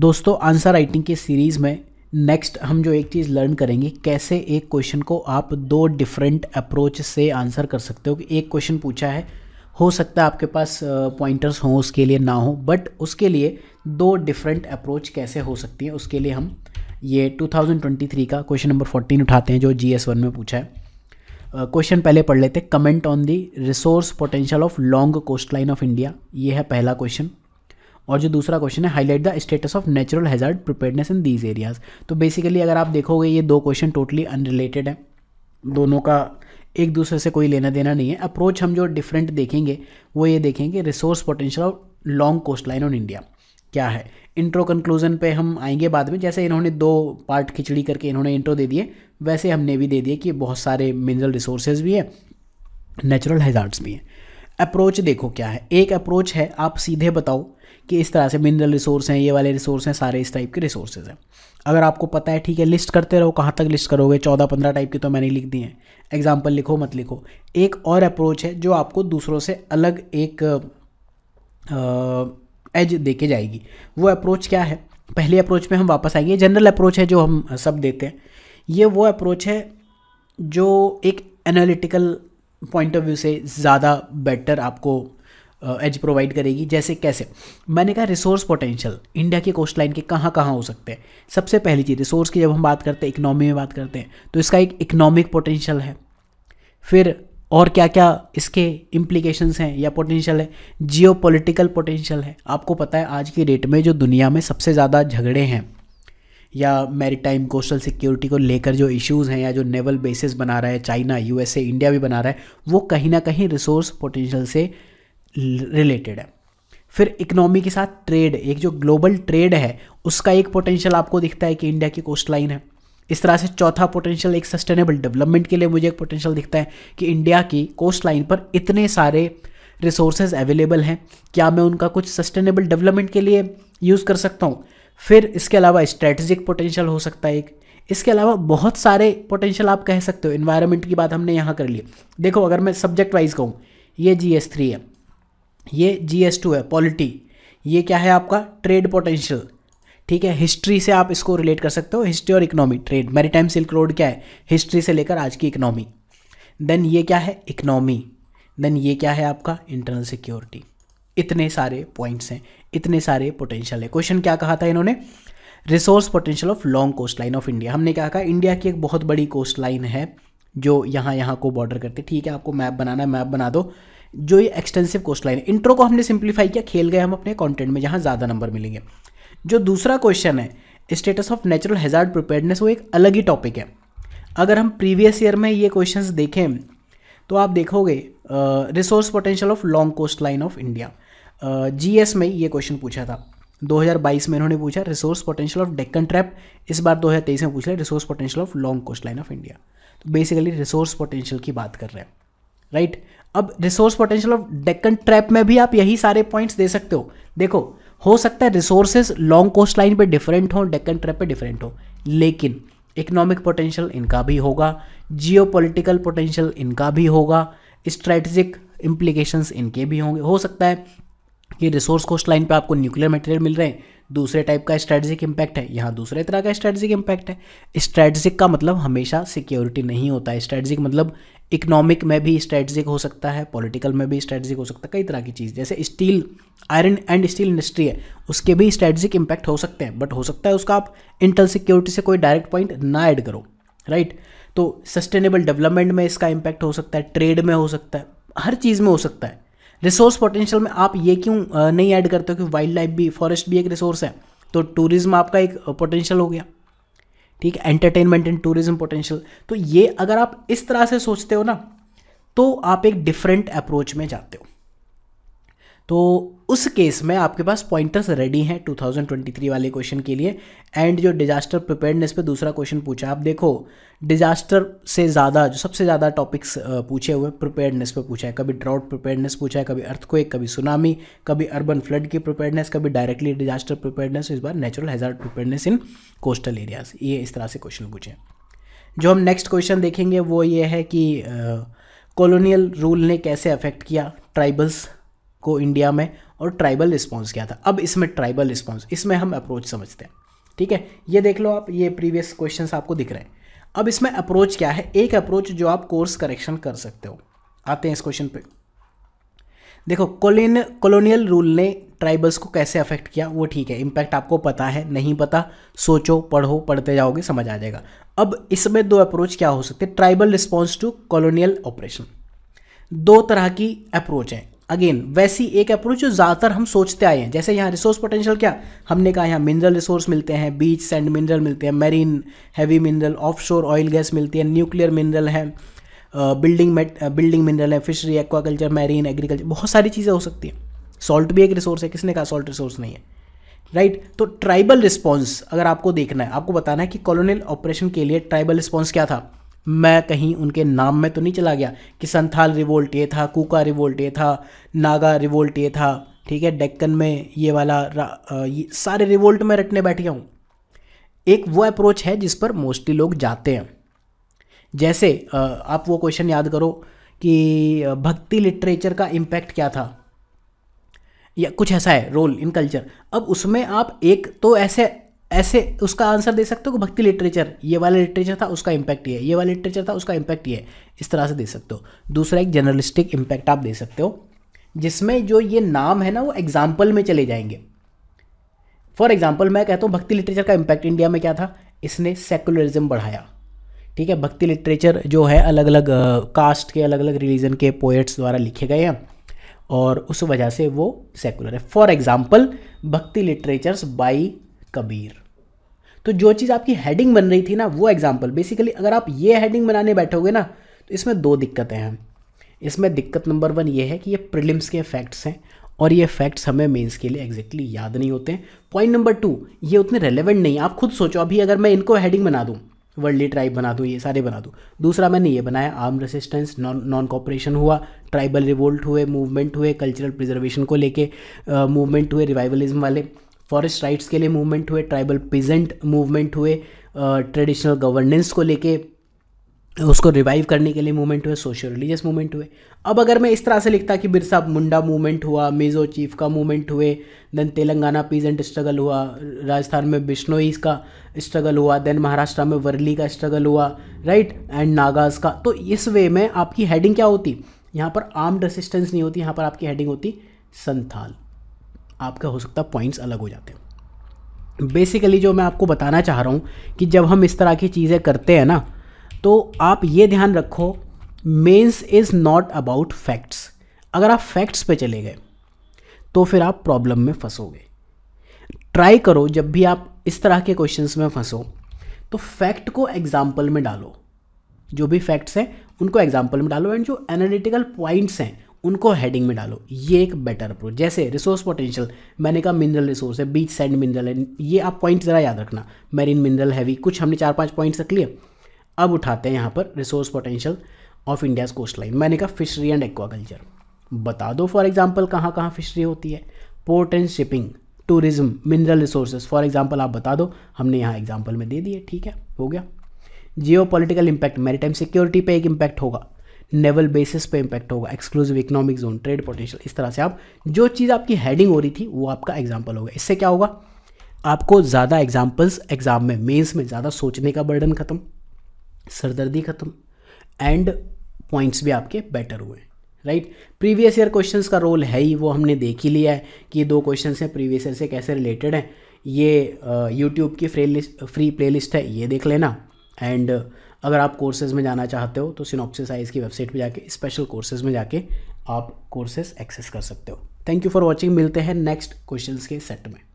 दोस्तों answer writing के series में नेक्स्ट हम जो एक चीज़ लर्न करेंगे कैसे एक क्वेश्चन को आप दो डिफरेंट अप्रोच से आंसर कर सकते हो कि एक क्वेश्चन पूछा है हो सकता है आपके पास पॉइंटर्स हों उसके लिए ना हो बट उसके लिए दो डिफरेंट अप्रोच कैसे हो सकती है उसके लिए हम ये 2023 का क्वेश्चन नंबर 14 उठाते हैं जो जी एस वन में पूछा है क्वेश्चन uh, पहले पढ़ लेते comment on the resource potential of long coast line of India ये है पहला क्वेश्चन और जो दूसरा क्वेश्चन है highlight the status of natural hazard preparedness in these areas तो बेसिकली अगर आप देखोगे ये दो क्वेश्चन टोटली अनरिलेटेड हैं दोनों का एक दूसरे से कोई लेना देना नहीं है अप्रोच हम जो डिफरेंट देखेंगे वो ये देखेंगे resource potential of long coast line on India क्या है इंट्रो कंक्लूजन पे हम आएंगे बाद में जैसे इन्होंने दो पार्ट खिचड़ी करके इन्होंने इंट्रो दे दिए वैसे हमने भी दे दिए कि बहुत सारे मिनरल रिसोर्सेज भी हैं नेचुरल हैजार्ड्स भी हैं अप्रोच देखो क्या है एक अप्रोच है आप सीधे बताओ कि इस तरह से मिनरल रिसोर्स हैं ये वाले रिसोर्स हैं सारे इस टाइप के रिसोर्सेज हैं अगर आपको पता है ठीक है लिस्ट करते रहो कहाँ तक लिस्ट करोगे चौदह पंद्रह टाइप की तो मैंने लिख दी हैं एग्जाम्पल लिखो मत लिखो एक और अप्रोच है जो आपको दूसरों से अलग एक एज दे के जाएगी वो अप्रोच क्या है पहली अप्रोच में हम वापस आएंगे जनरल अप्रोच है जो हम सब देते हैं ये वो अप्रोच है जो एक एनालिटिकल पॉइंट ऑफ व्यू से ज़्यादा बेटर आपको एज uh, प्रोवाइड करेगी जैसे कैसे मैंने कहा रिसोर्स पोटेंशियल इंडिया के कोस्ट लाइन के कहाँ कहाँ हो सकते हैं सबसे पहली चीज़ रिसोर्स की जब हम बात करते हैं इकनॉमी में बात करते हैं तो इसका एक इकनॉमिक पोटेंशियल है फिर और क्या क्या इसके इम्प्लीकेशंस हैं या पोटेंशियल है जियो पोटेंशियल है आपको पता है आज की डेट में जो दुनिया में सबसे ज़्यादा झगड़े हैं या मैरीटाइम कोस्टल सिक्योरिटी को लेकर जो इश्यूज़ हैं या जो नेवल बेसिस बना रहा है चाइना यूएसए इंडिया भी बना रहा है वो कहीं ना कहीं रिसोर्स पोटेंशियल से रिलेटेड है फिर इकोनॉमी के साथ ट्रेड एक जो ग्लोबल ट्रेड है उसका एक पोटेंशियल आपको दिखता है कि इंडिया की कोस्ट लाइन है इस तरह से चौथा पोटेंशियल एक सस्टेनेबल डेवलपमेंट के लिए मुझे एक पोटेंशियल दिखता है कि इंडिया की कोस्ट लाइन पर इतने सारे रिसोर्सेज अवेलेबल हैं क्या मैं उनका कुछ सस्टेनेबल डेवलपमेंट के लिए यूज़ कर सकता हूँ फिर इसके अलावा स्ट्रेटजिक पोटेंशियल हो सकता है एक इसके अलावा बहुत सारे पोटेंशियल आप कह सकते हो इन्वायरमेंट की बात हमने यहाँ कर ली देखो अगर मैं सब्जेक्ट वाइज कहूँ ये जी एस थ्री है ये जी एस टू है पॉलिटी ये क्या है आपका ट्रेड पोटेंशियल ठीक है हिस्ट्री से आप इसको रिलेट कर सकते हो हिस्ट्री और economy trade time silk road क्या है हिस्ट्री से लेकर आज की इकोनॉमी देन ये क्या है इकोनॉमी देन ये क्या है आपका इंटरनल सिक्योरिटी इतने सारे पॉइंट्स हैं इतने सारे पोटेंशियल है क्वेश्चन क्या कहा था इन्होंने resource potential of long coast line of India हमने क्या कहा इंडिया की एक बहुत बड़ी कोस्ट लाइन है जो यहाँ यहाँ को बॉर्डर करती है ठीक है आपको मैप बनाना है मैप बना दो जो ये एक्सटेंसिव कोस्ट लाइन है इंट्रो को हमने सिंप्लीफाई किया खेल गए हम अपने कॉन्टेंट में जहाँ ज़्यादा नंबर मिलेंगे जो दूसरा क्वेश्चन है status of natural hazard preparedness वो एक अलग ही टॉपिक है अगर हम प्रीवियस ईयर में ये क्वेश्चंस देखें तो आप देखोगे resource potential of long coast line of India G S में ये क्वेश्चन पूछा था 2022 में इन्होंने पूछा resource potential of Deccan trap इस बार 2023 में पूछा resource potential of long coast line of India तो बेसिकली रिसोर्स पोटेंशियल की बात कर रहे हैं राइट right? अब resource potential of Deccan trap में भी आप यही सारे पॉइंट्स दे सकते हो देखो हो सकता है रिसोर्सेज लॉन्ग कोस्ट लाइन पर डिफरेंट हो डेक्कन ट्रैप पर डिफरेंट हो लेकिन इकोनॉमिक पोटेंशियल इनका भी होगा जियोपॉलिटिकल पोटेंशियल इनका भी होगा स्ट्रेटजिक इम्प्लीकेशंस इनके भी होंगे हो सकता है कि रिसोर्स कोस्ट लाइन पर आपको न्यूक्लियर मटेरियल मिल रहे हैं दूसरे टाइप का स्ट्रेटजिक इम्पैक्ट है यहाँ दूसरे तरह का स्ट्रेटजिक इम्पैक्ट है स्ट्रेटजिक का मतलब हमेशा सिक्योरिटी नहीं होता है स्ट्रेटजिक मतलब इकोनॉमिक में भी स्ट्रेटजिक हो सकता है पॉलिटिकल में भी स्ट्रेटजिक हो सकता है कई तरह की चीज़ जैसे steel iron and steel industry है उसके भी स्ट्रेटजिक इम्पैक्ट हो सकते हैं बट हो सकता है उसका आप इंटर सिक्योरिटी से कोई डायरेक्ट पॉइंट ना ऐड करो राइट तो सस्टेनेबल डेवलपमेंट में इसका इम्पैक्ट हो सकता है ट्रेड में हो सकता है हर चीज़ में हो सकता है रिसोर्स पोटेंशियल में आप ये क्यों नहीं ऐड करते हो कि वाइल्ड लाइफ भी फॉरेस्ट भी एक रिसोर्स है तो टूरिज्म आपका एक पोटेंशियल हो गया ठीक है एंटरटेनमेंट एंड टूरिज्म पोटेंशियल तो ये अगर आप इस तरह से सोचते हो ना तो आप एक डिफरेंट अप्रोच में जाते हो तो उस केस में आपके पास पॉइंटर्स रेडी हैं 2023 वाले क्वेश्चन के लिए एंड जो डिजास्टर प्रिपेयरनेस पे दूसरा क्वेश्चन पूछा आप देखो डिजास्टर से ज़्यादा जो सबसे ज़्यादा टॉपिक्स पूछे हुए प्रिपेयरनेस पे पूछा है कभी ड्राउट प्रिपेयरनेस पूछा है कभी अर्थक्वेक कभी सुनामी कभी अर्बन फ्लड की प्रिपेयरनेस कभी डायरेक्टली डिजास्टर प्रिपेयरनेस इस बार natural hazard preparedness in coastal areas ये इस तरह से क्वेश्चन पूछे जो हम नेक्स्ट क्वेश्चन देखेंगे वो ये है कि कॉलोनियल रूल ने कैसे अफेक्ट किया ट्राइबल्स को इंडिया में और ट्राइबल रिस्पॉन्स क्या था अब इसमें ट्राइबल रिस्पॉन्स इसमें हम अप्रोच समझते हैं ठीक है ये देख लो आप ये प्रीवियस क्वेश्चन आपको दिख रहे हैं अब इसमें अप्रोच क्या है एक अप्रोच जो आप कोर्स करेक्शन कर सकते हो आते हैं इस क्वेश्चन पे देखो कोलिन कॉलोनियल रूल ने ट्राइबल्स को कैसे अफेक्ट किया वो ठीक है इम्पैक्ट आपको पता है नहीं पता सोचो पढ़ो पढ़ते जाओगे समझ आ जाएगा अब इसमें दो अप्रोच क्या हो सकते हैं tribal response to colonial operation दो तरह की अप्रोच हैं अगेन वैसी एक अप्रोच जो ज़्यादातर हम सोचते आए हैं जैसे यहाँ रिसोर्स पोटेंशियल क्या हमने कहा यहाँ मिनरल रिसोर्स मिलते हैं बीच सैंड मिनरल मिलते हैं marine heavy mineral offshore oil gas मिलती है न्यूक्लियर मिनरल है बिल्डिंग मेट बिल्डिंग मिनरल है फिशरी एक्वाकल्चर मैरीन एग्रीकल्चर बहुत सारी चीज़ें हो सकती हैं सॉल्ट भी एक रिसोर्स है किसने कहा सॉल्ट रिसोर्स नहीं है राइट right? तो ट्राइबल रिस्पॉन्स अगर आपको देखना है आपको बताना है कि कॉलोनियल ऑपरेशन के लिए ट्राइबल रिस्पॉन्स क्या था मैं कहीं उनके नाम में तो नहीं चला गया कि संथाल रिवोल्ट ये था कूका रिवोल्ट ये था नागा रिवोल्ट ये था ठीक है डेक्कन में ये वाला ये सारे रिवोल्ट में रटने बैठ गया हूँ एक वो अप्रोच है जिस पर मोस्टली लोग जाते हैं जैसे आप वो क्वेश्चन याद करो कि भक्ति लिटरेचर का इम्पैक्ट क्या था या कुछ ऐसा है रोल इन कल्चर अब उसमें आप एक तो ऐसे ऐसे उसका आंसर दे सकते हो कि भक्ति लिटरेचर ये वाला लिटरेचर था उसका इम्पैक्ट ये ये वाला लिटरेचर था उसका इम्पैक्ट ये इस तरह से दे सकते हो दूसरा एक जर्नलिस्टिक इम्पैक्ट आप दे सकते हो जिसमें जो ये नाम है ना वो एग्जाम्पल में चले जाएंगे फॉर एग्जाम्पल मैं कहता हूँ भक्ति लिटरेचर का इम्पैक्ट इंडिया में क्या था इसने सेकुलरिज्म बढ़ाया ठीक है भक्ति लिटरेचर जो है अलग अलग कास्ट के अलग अलग रिलीजन के पोएट्स द्वारा लिखे गए हैं और उस वजह से वो सेकुलर है for example bhakti literatures by Kabir तो जो चीज़ आपकी हेडिंग बन रही थी ना वो एग्जाम्पल बेसिकली अगर आप ये हेडिंग बनाने बैठोगे ना तो इसमें दो दिक्कतें हैं इसमें दिक्कत नंबर वन ये है कि ये प्रिलिम्स के फैक्ट्स हैं और ये फैक्ट्स हमें मेंस के लिए एग्जैक्टली exactly याद नहीं होते हैं पॉइंट नंबर टू ये उतने रेलेवेंट नहीं आप खुद सोचो अभी अगर मैं इनको हेडिंग बना दूँ वर्ल्डली ट्राइब बना दूँ ये सारे बना दूँ दूसरा मैंने ये बनाया arm resistance non non cooperation हुआ ट्राइबल रिवोल्ट हुए मूवमेंट हुए कल्चरल प्रिजर्वेशन को लेके मूवमेंट हुए रिवाइवलिज्म वाले फॉरेस्ट राइट्स के लिए मूवमेंट हुए ट्राइबल पीजेंट मूवमेंट हुए ट्रेडिशनल गवर्नेंस को लेके उसको रिवाइव करने के लिए मूवमेंट हुए सोशल रिलीजियस मूवमेंट हुए अब अगर मैं इस तरह से लिखता कि बिरसा मुंडा मूवमेंट हुआ मिजो चीफ का मूवमेंट हुए देन तेलंगाना पीजेंट स्ट्रगल हुआ राजस्थान में बिश्नोईस का स्ट्रगल हुआ देन महाराष्ट्र में वर्ली का स्ट्रगल हुआ राइट एंड नागाज का तो इस वे में आपकी हेडिंग क्या होती यहाँ पर आर्म्ड रेसिस्टेंस नहीं होती यहाँ पर आपकी हेडिंग होती संथाल आपका हो सकता है पॉइंट्स अलग हो जाते हैं बेसिकली जो मैं आपको बताना चाह रहा हूँ कि जब हम इस तरह की चीज़ें करते हैं ना तो आप ये ध्यान रखो mains is not about facts अगर आप फैक्ट्स पे चले गए तो फिर आप प्रॉब्लम में फंसोगे ट्राई करो जब भी आप इस तरह के क्वेश्चंस में फंसो तो फैक्ट को एग्जाम्पल में डालो जो भी फैक्ट्स हैं उनको एग्जाम्पल में डालो एंड जो एनालिटिकल पॉइंट्स हैं उनको हेडिंग में डालो ये एक बेटर अप्रोच जैसे रिसोर्स पोटेंशियल मैंने कहा मिनरल रिसोर्स है बीच सैंड मिनरल है ये आप पॉइंट ज़रा याद रखना मेरीन मिनरल हैवी कुछ हमने चार पाँच पॉइंट्स रख लिए अब उठाते हैं यहाँ पर resource potential of India's coast line मैंने कहा फिशरी एंड एक्वाकल्चर बता दो फॉर एग्जाम्पल कहाँ कहाँ फिशरी होती है port and shipping tourism mineral resources for example आप बता दो हमने यहाँ एग्जाम्पल में दे दिए ठीक है हो गया geo political impact time security पर एक इम्पैक्ट होगा नेवल बेसिस पे इंपैक्ट होगा exclusive economic zone trade potential इस तरह से आप जो चीज़ आपकी हेडिंग हो रही थी वो आपका एग्जाम्पल होगा इससे क्या होगा आपको ज़्यादा एग्जाम्पल्स एग्जाम में मेन्स में ज़्यादा सोचने का बर्डन ख़त्म सरदर्दी ख़त्म एंड पॉइंट्स भी आपके बेटर हुए राइट प्रीवियस ईयर क्वेश्चंस का रोल है ही वो हमने देख ही लिया है कि ये दो क्वेश्चंस हैं प्रीवियस ईयर से कैसे रिलेटेड हैं ये यूट्यूब की फ्री लिस्ट फ्री प्लेलिस्ट है ये देख लेना एंड अगर आप कोर्सेज में जाना चाहते हो तो सिनॉप्सिस आईज की वेबसाइट पर जाके स्पेशल कोर्सेज में जाके आप कोर्सेज एक्सेस कर सकते हो थैंक यू फॉर वॉचिंग मिलते हैं नेक्स्ट क्वेश्चन के सेट में